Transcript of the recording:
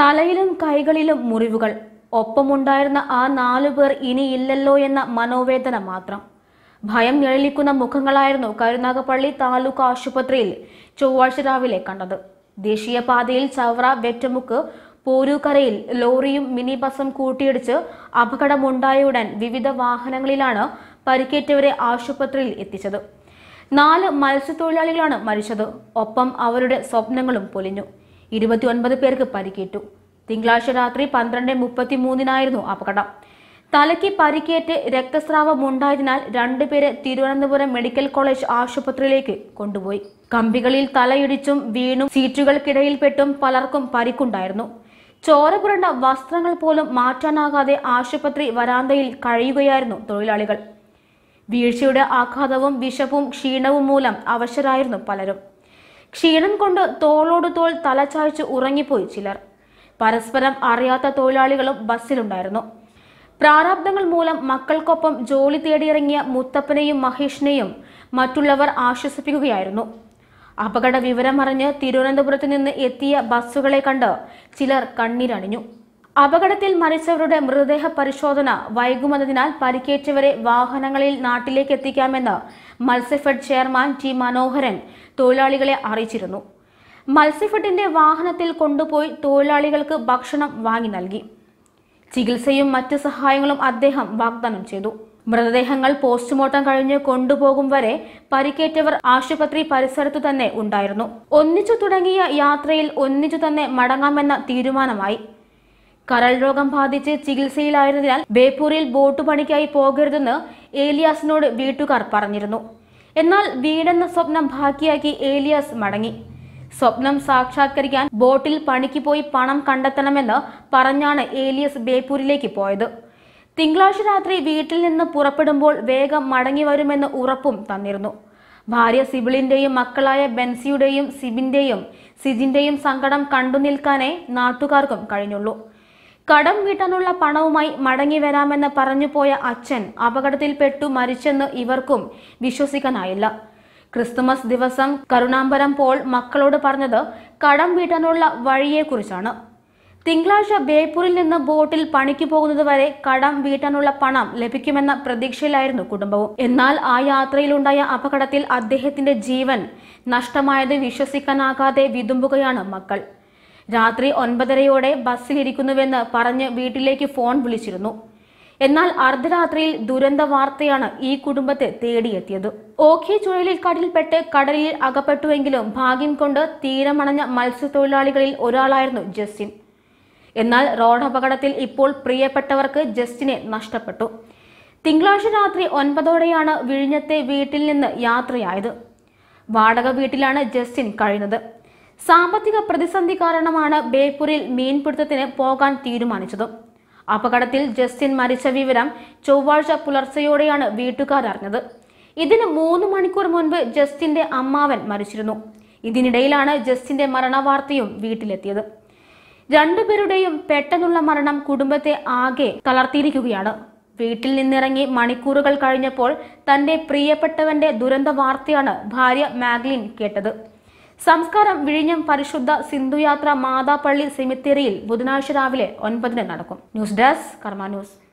തലയിലും കൈകളിലും മുറിവുകൾ ഒപ്പമുണ്ടായിരുന്ന ആ നാലു പേർ ഇനിയില്ലല്ലോ എന്ന മനോവേദന മാത്രം ഭയം നിഴലിക്കുന്ന മുഖങ്ങളായിരുന്നു കരുനാഗപ്പള്ളി താലൂക്ക് ആശുപത്രിയിൽ ചൊവ്വാഴ്ച രാവിലെ കണ്ടത് ദേശീയപാതയിൽ ചവറ വെറ്റമുക്ക് പോരൂക്കരയിൽ ലോറിയും മിനി ബസും കൂട്ടിയിടിച്ച് ഉടൻ വിവിധ വാഹനങ്ങളിലാണ് പരിക്കേറ്റവരെ ആശുപത്രിയിൽ എത്തിച്ചത് നാല് മത്സ്യത്തൊഴിലാളികളാണ് മരിച്ചത് ഒപ്പം അവരുടെ സ്വപ്നങ്ങളും പൊലിഞ്ഞു ഇരുപത്തിയൊൻപത് പേർക്ക് പരിക്കേറ്റു തിങ്കളാഴ്ച രാത്രി പന്ത്രണ്ട് മുപ്പത്തി മൂന്നിനായിരുന്നു അപകടം തലയ്ക്ക് പരിക്കേറ്റ് രക്തസ്രാവമുണ്ടായതിനാൽ രണ്ടുപേരെ തിരുവനന്തപുരം മെഡിക്കൽ കോളേജ് ആശുപത്രിയിലേക്ക് കൊണ്ടുപോയി കമ്പികളിൽ തലയിടിച്ചും വീണും സീറ്റുകൾക്കിടയിൽപ്പെട്ടും പലർക്കും പരിക്കുണ്ടായിരുന്നു ചോര പുരണ്ട വസ്ത്രങ്ങൾ പോലും മാറ്റാനാകാതെ ആശുപത്രി വരാന്തയിൽ കഴിയുകയായിരുന്നു തൊഴിലാളികൾ വീഴ്ചയുടെ ആഘാതവും വിഷവും ക്ഷീണവും മൂലം അവശരായിരുന്നു പലരും ക്ഷീണം കൊണ്ട് തോളോട് തോൾ തലചായ്ച്ച് ഉറങ്ങിപ്പോയി ചിലർ പരസ്പരം അറിയാത്ത തൊഴിലാളികളും ബസ്സിലുണ്ടായിരുന്നു പ്രാരാബ്ദങ്ങൾ മൂലം മക്കൾക്കൊപ്പം ജോലി തേടിയിറങ്ങിയ മുത്തപ്പനെയും മഹേഷിനെയും മറ്റുള്ളവർ ആശ്വസിപ്പിക്കുകയായിരുന്നു അപകട വിവരമറിഞ്ഞ് തിരുവനന്തപുരത്ത് നിന്ന് എത്തിയ ബസ്സുകളെ കണ്ട് ചിലർ കണ്ണീരണിഞ്ഞു അപകടത്തിൽ മരിച്ചവരുടെ മൃതദേഹ പരിശോധന വൈകുമെന്നതിനാൽ പരിക്കേറ്റവരെ വാഹനങ്ങളിൽ നാട്ടിലേക്ക് എത്തിക്കാമെന്ന് മത്സ്യഫെഡ് ചെയർമാൻ ടി മനോഹരൻ തൊഴിലാളികളെ അറിയിച്ചിരുന്നു മത്സ്യഫെഡിന്റെ വാഹനത്തിൽ കൊണ്ടുപോയി തൊഴിലാളികൾക്ക് ഭക്ഷണം വാങ്ങി നൽകി ചികിത്സയും മറ്റ് സഹായങ്ങളും അദ്ദേഹം വാഗ്ദാനം ചെയ്തു മൃതദേഹങ്ങൾ പോസ്റ്റ്മോർട്ടം കഴിഞ്ഞ് കൊണ്ടുപോകും വരെ പരിക്കേറ്റവർ ആശുപത്രി പരിസരത്തു തന്നെ ഉണ്ടായിരുന്നു ഒന്നിച്ചു തുടങ്ങിയ യാത്രയിൽ ഒന്നിച്ചു തന്നെ മടങ്ങാമെന്ന തീരുമാനമായി കരൾ രോഗം ബാധിച്ച് ചികിത്സയിലായിരുന്നതിനാൽ ബേപ്പൂരിൽ ബോട്ട് പണിക്കായി പോകരുതെന്ന് ഏലിയാസിനോട് വീട്ടുകാർ പറഞ്ഞിരുന്നു എന്നാൽ വീടെന്ന സ്വപ്നം ബാക്കിയാക്കി ഏലിയാസ് മടങ്ങി സ്വപ്നം സാക്ഷാത്കരിക്കാൻ ബോട്ടിൽ പണിക്ക് പോയി പണം കണ്ടെത്തണമെന്ന് പറഞ്ഞാണ് ഏലിയസ് ബേപ്പൂരിലേക്ക് പോയത് തിങ്കളാഴ്ച രാത്രി വീട്ടിൽ നിന്ന് പുറപ്പെടുമ്പോൾ വേഗം മടങ്ങി വരുമെന്ന് ഉറപ്പും തന്നിരുന്നു ഭാര്യ സിബിളിന്റെയും മക്കളായ ബെൻസിയുടെയും സിബിന്റെയും സിജിന്റെയും സങ്കടം കണ്ടു നിൽക്കാനേ നാട്ടുകാർക്കും കഴിഞ്ഞുള്ളൂ കടം വീട്ടാനുള്ള പണവുമായി മടങ്ങി വരാമെന്ന് പറഞ്ഞു പോയ അച്ഛൻ അപകടത്തിൽപ്പെട്ടു മരിച്ചെന്ന് ഇവർക്കും വിശ്വസിക്കാനായില്ല ക്രിസ്തുമസ് ദിവസം കരുണാമ്പരം പോൾ മക്കളോട് പറഞ്ഞത് കടം വീട്ടാനുള്ള വഴിയെക്കുറിച്ചാണ് തിങ്കളാഴ്ച ബേപ്പൂരിൽ നിന്ന് ബോട്ടിൽ പണിക്ക് പോകുന്നതുവരെ കടം വീട്ടാനുള്ള പണം ലഭിക്കുമെന്ന പ്രതീക്ഷയിലായിരുന്നു കുടുംബവും എന്നാൽ ആ യാത്രയിലുണ്ടായ അപകടത്തിൽ അദ്ദേഹത്തിന്റെ ജീവൻ നഷ്ടമായത് വിശ്വസിക്കാനാകാതെ വിതുമ്പുകയാണ് മക്കൾ രാത്രി ഒൻപതരയോടെ ബസ്സിലിരിക്കുന്നുവെന്ന് പറഞ്ഞ് വീട്ടിലേക്ക് ഫോൺ വിളിച്ചിരുന്നു എന്നാൽ അർദ്ധരാത്രിയിൽ ദുരന്ത വാർത്തയാണ് ഈ കുടുംബത്തെ തേടിയെത്തിയത് ഓഖി ചുഴലിക്കാട്ടിൽപ്പെട്ട് കടലിൽ അകപ്പെട്ടുവെങ്കിലും ഭാഗ്യം കൊണ്ട് തീരമണഞ്ഞ മത്സ്യത്തൊഴിലാളികളിൽ ഒരാളായിരുന്നു ജസ്റ്റിൻ എന്നാൽ റോഡ് അപകടത്തിൽ ഇപ്പോൾ പ്രിയപ്പെട്ടവർക്ക് ജസ്റ്റിനെ നഷ്ടപ്പെട്ടു തിങ്കളാഴ്ച രാത്രി ഒൻപതോടെയാണ് വിഴിഞ്ഞത്തെ വീട്ടിൽ നിന്ന് യാത്രയായത് വാടക വീട്ടിലാണ് ജസ്റ്റിൻ കഴിഞ്ഞത് സാമ്പത്തിക പ്രതിസന്ധി കാരണമാണ് ബേപ്പൂരിൽ മീൻപിടുത്തത്തിന് പോകാൻ തീരുമാനിച്ചത് അപകടത്തിൽ ജസ്റ്റിൻ മരിച്ച വിവരം ചൊവ്വാഴ്ച പുലർച്ചെയോടെയാണ് അറിഞ്ഞത് ഇതിന് മൂന്ന് മണിക്കൂർ മുൻപ് ജസ്റ്റിന്റെ അമ്മാവൻ മരിച്ചിരുന്നു ഇതിനിടയിലാണ് ജസ്റ്റിന്റെ മരണവാർത്തയും വീട്ടിലെത്തിയത് രണ്ടുപേരുടെയും പെട്ടെന്നുള്ള മരണം കുടുംബത്തെ ആകെ തളർത്തിയിരിക്കുകയാണ് വീട്ടിൽ നിന്നിറങ്ങി മണിക്കൂറുകൾ കഴിഞ്ഞപ്പോൾ തന്റെ പ്രിയപ്പെട്ടവന്റെ ദുരന്ത വാർത്തയാണ് ഭാര്യ മാഗ്ലിൻ കേട്ടത് സംസ്കാരം വിഴിഞ്ഞം പരിശുദ്ധ സിന്ധുയാത്ര മാതാപ്പള്ളി സെമിത്തേരിയിൽ ബുധനാഴ്ച രാവിലെ ഒൻപതിന് നടക്കും ന്യൂസ് ഡെസ്ക് കർമ്മ ന്യൂസ്